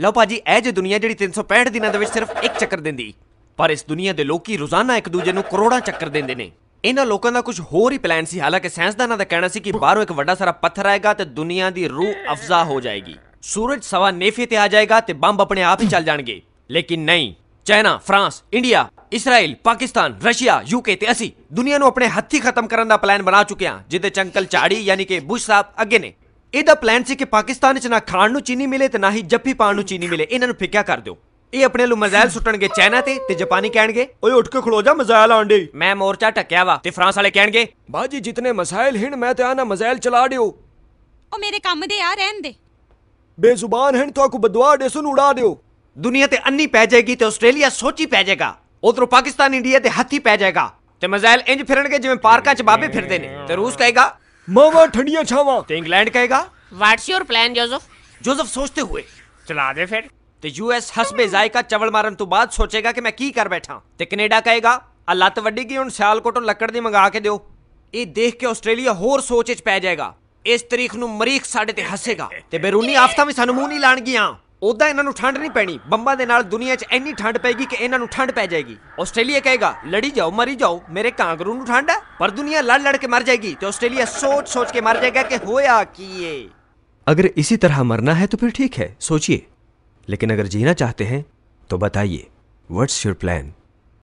ਲਓ ਭਾਜੀ ਇਹ ਜੇ ਦੁਨੀਆ ਜਿਹੜੀ 365 ਦਿਨਾਂ ਦੇ ਵਿੱਚ ਸਿਰਫ ਇੱਕ ਚੱਕਰ ਦਿੰਦੀ ਪਰ ਇਸ ਦੁਨੀਆ ਦੇ ਲੋਕੀ ਰੋਜ਼ਾਨਾ ਇੱਕ ਦੂਜੇ ਨੂੰ ਕਰੋੜਾਂ ਚੱਕਰ ਦਿੰਦੇ ਨੇ ਇਹਨਾਂ ਲੋਕਾਂ ਦਾ ਕੁਝ ਹੋਰ ਹੀ ਪਲਾਨ ਸੀ ਹਾਲਾਂਕਿ ਸਾਇੰਸਦਾਨਾਂ ਦਾ ਕਹਿਣਾ ਸੀ ਕਿ ਬਾਹਰੋਂ ਇੱਕ ਵੱਡਾ ਸਾਰਾ ਪੱਥਰ ਆਏਗਾ ਤੇ ਦੁਨੀਆ ਦੀ ਰੂਹ ਅਫਜ਼ਾ ਹੋ ਜਾਏਗੀ ਸੂਰਜ ਸਵਾ ਨੇਫੇ ਤੇ ਆ ਜਾਏਗਾ ਤੇ ਬੰਬ ਆਪਣੇ ਆਪ ਹੀ ਚੱਲ ਜਾਣਗੇ ਲੇਕਿਨ ਨਹੀਂ China France India Israel Pakistan Russia UK ਤੇ ਅਸੀਂ ਦੁਨੀਆ ਨੂੰ ਆਪਣੇ ਹੱਥੀ ਖਤਮ ਕਰਨ ਦਾ ਪਲਾਨ ਬਣਾ ਚੁੱਕੇ ਹਾਂ ਜਿੱਦੇ ਚੰਕਲ ਝਾੜੀ ਯਾਨੀ ਕਿ ਬੁਸ਼ ਸਾਹਿਬ ਅੱਗੇ ਨੇ ਇਹਦਾ ਪਲਾਨ ਸੀ ਕਿ ਪਾਕਿਸਤਾਨ ਵਿੱਚ ਨਾ ਖਾਣ ਨੂੰ ਚੀਨੀ ਮਿਲੇ ਤੇ ਨਾ ਹੀ ਜੱਫੀ ਪਾਣ ਨੂੰ ਚੀਨੀ ਮਿਲੇ ਇਹਨਾਂ ਨੂੰ ਫਿੱਕਿਆ ਕਰ ਦਿਓ ਇਹ ਆਪਣੇ ਨੂੰ ਮਜ਼ਾਇਲ ਸੁੱਟਣਗੇ ਚਾਈਨਾ ਤੇ ਤੇ ਜਾਪਾਨੀ ਕਹਿਣਗੇ ਓਏ ਉੱਠ ਕੇ ਖਲੋ ਜਾ ਮਜ਼ਾਇਲ ਆਂਡੇ ਮੈਂ ਮੋਰਚਾ ਟੱਕਿਆ ਵਾ ਤੇ ਫਰਾਂਸ ਵਾਲੇ ਕਹਿਣਗੇ ਬਾਜੀ ਜਿਤਨੇ ਮਸਾਇਲ ਹਿਣ ਮੈਂ ਤੇ ਆਨਾ ਮਜ਼ਾਇਲ ਚਲਾ ਦਿਓ ਉਹ ਮੇਰੇ ਕੰਮ ਦੇ ਆ ਰਹਿਣ ਦੇ ਬੇਜ਼ੁਬਾਨ ਹਿਣ ਤੋ ਕੋ ਬਦਵਾ ਦੇ ਸੁਣ ਉਡਾ ਦਿਓ ਦੁਨੀਆ ਤੇ ਅੰਨੀ ਪੈ ਜਾਏਗੀ ਤੇ ਆਸਟ੍ਰੇਲੀਆ ਸੋਚੀ ਪੈ ਜਾਏਗਾ ਉਧਰੋਂ ਪਾਕਿਸਤਾਨ ਇੰਡੀਆ ਤੇ ਹੱਥੀ ਪੈ ਜਾਏਗਾ ਤੇ ਮਜ਼ਾਇਲ ਇੰਜ ਫਿਰਣਗੇ ਜਿਵੇਂ ਪਾਰਕਾਂ 'ਚ ਬਾਬੇ ਫਿਰਦੇ ਨੇ ਤੇ ਰੂਸ ਕਹੇਗਾ ਮਾਵਾ ਠੰਡੀਆਂ ਛਾਵਾਂ ਤੇ ਇੰਗਲੈਂਡ ਕਹੇਗਾ what's your plan Joseph Joseph ਸੋਚਦੇ ਹੋਏ ਚਲਾ ਦੇ ਫਿਰ ਤੇ ਯੂ ਐਸ ਹਸਬੇ ਜ਼ਾਇਕਾ ਚਵਲ ਮਾਰਨ ਤੋਂ ਬਾਅਦ ਸੋਚੇਗਾ ਕਿ ਮੈਂ ਕੀ ਕਰ ਬੈਠਾ ਤੇ ਕੈਨੇਡਾ ਕਹੇਗਾ ਆ ਲੱਤ ਵੱਡੀ ਗਈ ਹੁਣ ਸਿਆਲਕੋਟੋਂ ਲੱਕੜ ਦੀ ਮੰਗਾ ਕੇ ਦਿਓ ਇਹ ਦੇਖ ਕੇ ਆਸਟ੍ਰੇਲੀਆ ਹੋਰ ਸੋਚ 'ਚ ਪੈ ਜਾਏਗਾ ਇਸ ਤਰੀਕ ਨੂੰ ਮਰੀਖ ਸਾਡੇ ਤੇ ਹੱਸੇਗਾ ਤੇ ਬੈਰੂਨੀ ਆਫਤਾਂ ਵੀ ਸਾਨੂੰ ਮੂੰਹ ਨਹੀਂ ਲਾਣਗੀਆਂ ਉਦਾਂ ਇਹਨਾਂ ਨੂੰ ਠੰਡ ਨਹੀਂ ਪੈਣੀ ਬੰਬਾਂ ਦੇ ਨਾਲ ਦੁਨੀਆ 'ਚ ਇੰਨੀ ਠੰਡ ਪੈਗੀ ਕਿ ਇਹਨਾਂ ਨੂੰ ਠੰਡ ਪੈ ਜਾਏਗੀ ਆਸਟ੍ਰੇਲੀਆ ਕਹੇਗਾ ਲੜੀ ਜਾਓ ਮਰੀ ਜਾਓ ਮੇਰੇ ਕਾਂਗਰੂ ਨੂੰ ਠੰਡ ਹੈ ਪਰ ਦੁਨੀਆ ਲੜ ਲੜ ਕੇ ਮਰ ਜਾਏਗੀ ਤੇ ਆਸਟ੍ਰੇਲੀਆ ਸੋਚ ਸੋਚ ਕੇ ਮਰ ਜਾਏਗਾ ਕਿ ਹੋਇਆ ਕੀ ਏ ਅਗਰ ਇਸੇ ਤਰ੍ਹਾਂ ਮਰਨਾ ਹੈ ਤਾਂ ਫਿਰ ਠੀਕ ਹੈ ਸੋਚੀਏ ਲੇਕਿਨ ਅਗਰ ਜੀਣਾ ਚਾਹਤੇ ਹੈ ਤਾਂ ਬਤਾਈਏ ਵਾਟਸ ਯੂਰ ਪਲਾਨ